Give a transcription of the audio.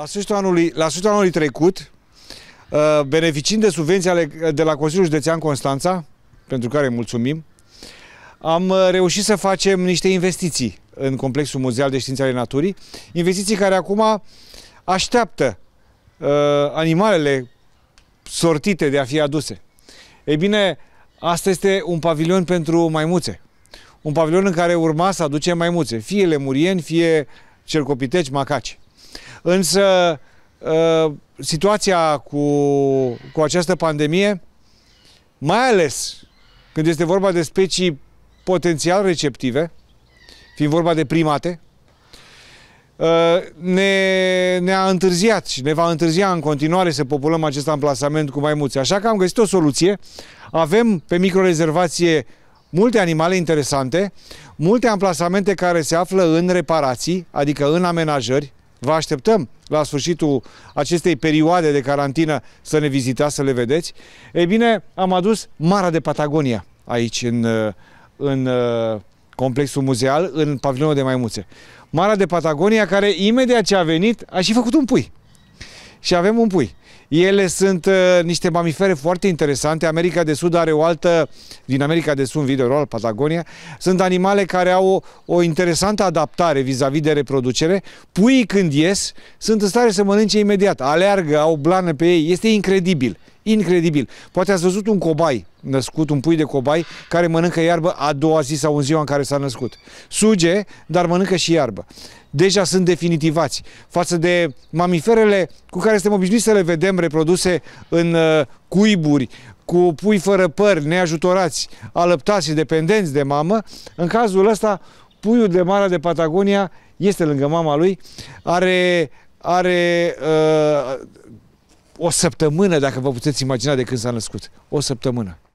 La sfârșitul anului, la sfârșitul anului trecut, uh, beneficiind de subvenția de la Consiliul Județean Constanța, pentru care mulțumim, am uh, reușit să facem niște investiții în Complexul Muzeal de Științe ale Naturii, investiții care acum așteaptă uh, animalele sortite de a fi aduse. Ei bine, asta este un pavilion pentru maimuțe. Un pavilion în care urma să aducem maimuțe, fie lemurieni, fie cercopiteci, macaci. Însă uh, situația cu, cu această pandemie, mai ales când este vorba de specii potențial receptive, fiind vorba de primate, uh, ne, ne-a întârziat și ne va întârzia în continuare să populăm acest amplasament cu mai mulți. Așa că am găsit o soluție. Avem pe microrezervație multe animale interesante, multe amplasamente care se află în reparații, adică în amenajări, Vă așteptăm la sfârșitul acestei perioade de carantină să ne vizitați, să le vedeți. Ei bine, am adus Mara de Patagonia aici, în, în uh, complexul muzeal, în pavilionul de maimuțe. Mara de Patagonia, care imediat ce a venit, a și făcut un pui. Și avem un pui. Ele sunt uh, niște mamifere foarte interesante. America de Sud are o altă, din America de Sud, video al Patagonia, sunt animale care au o, o interesantă adaptare vis-a-vis -vis de reproducere. Puii când ies, sunt în stare să mănânce imediat, aleargă, au blană pe ei, este incredibil. Incredibil. Poate ați văzut un cobai născut, un pui de cobai, care mănâncă iarbă a doua zi sau în ziua în care s-a născut. Suge, dar mănâncă și iarbă. Deja sunt definitivați față de mamiferele cu care suntem obișnuiți să le vedem reproduse în uh, cuiburi, cu pui fără păr, neajutorați, alăptați și dependenți de mamă. În cazul ăsta, puiul de mare de Patagonia este lângă mama lui, are, are uh, o săptămână, dacă vă puteți imagina de când s-a născut. O săptămână.